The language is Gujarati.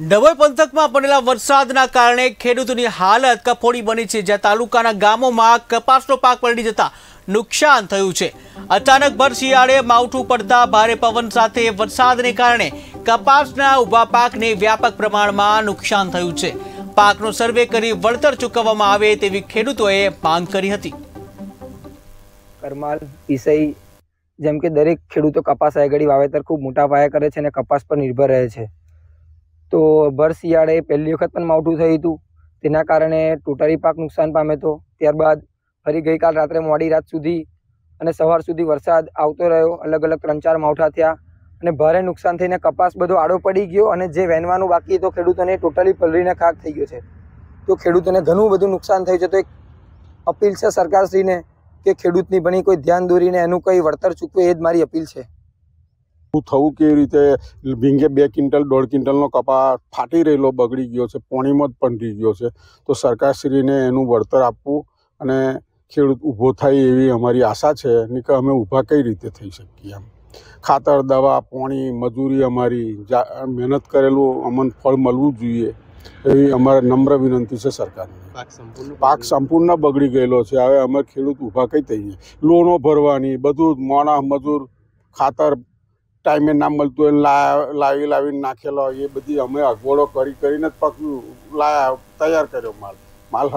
ડભોઈ પંથકમાં પડેલા વરસાદના કારણે ખેડૂતોની હાલત કફોડી બની છે જ્યાં તાલુકાના ગામોમાં કપાસનો પાક પલળી જતા નુકસાન થયું છે અચાનક ભર શિયાળે માવઠું પડતા ભારે પવન સાથે વરસાદને કારણે કપાસના ઊભા પાકને વ્યાપક પ્રમાણમાં નુકસાન થયું છે પાકનો સર્વે કરી વળતર ચૂકવવામાં આવે તેવી ખેડૂતોએ માંગ કરી હતી કરમાલ ઈસઈ જેમ કે દરેક ખેડૂતો કપાસ આગળ વાવેતર ખૂબ મોટા પાયે કરે છે અને કપાસ પર નિર્ભર રહે છે તો ભર શિયાળે પહેલી વખત પણ માવઠું થયું હતું તેના કારણે ટોટાલી પાક નુકસાન પામે તો ત્યારબાદ ફરી ગઈકાલ રાત્રે મોડી રાત સુધી અને સવાર સુધી વરસાદ આવતો રહ્યો અલગ અલગ ત્રણ ચાર માવઠા થયા અને ભારે નુકસાન થઈને કપાસ બધો આડો પડી ગયો અને જે વહેનવાનું બાકી તો ખેડૂતોને ટોટલી પલરીને ખાક થઈ ગયો છે તો ખેડૂતોને ઘણું બધું નુકસાન થયું છે તો એક અપીલ છે સરકારશ્રીને કે ખેડૂતની ભણી કોઈ ધ્યાન દોરીને એનું કંઈ વળતર ચૂકવે એ જ મારી અપીલ છે શું થવું કેવી રીતે ભીંગે બે ક્વિન્ટલ દોઢ ક્વિન્ટલનો કપા ફાટી રહેલો બગડી ગયો છે પોણીમાં જ પંડી ગયો છે તો સરકારશ્રીને એનું વળતર આપવું અને ખેડૂત ઊભો થાય એવી અમારી આશા છે ને કે અમે ઊભા કઈ રીતે થઈ શકીએ એમ ખાતર દવા પોણી મજૂરી અમારી મહેનત કરેલું અમને ફળ મળવું જોઈએ એવી અમારે નમ્ર વિનંતી છે સરકારને પાક સંપૂર્ણ બગડી ગયેલો છે હવે અમે ખેડૂત ઊભા કઈ થઈએ લોનો ભરવાની બધું જ મોણા મજૂર ખાતર ટાઈમે ના મળતું હોય લાવી લાવીને નાખેલો એ બધી અમે અગવડો કરી કરીને જ પગ લાયા તૈયાર કર્યો માલ માલ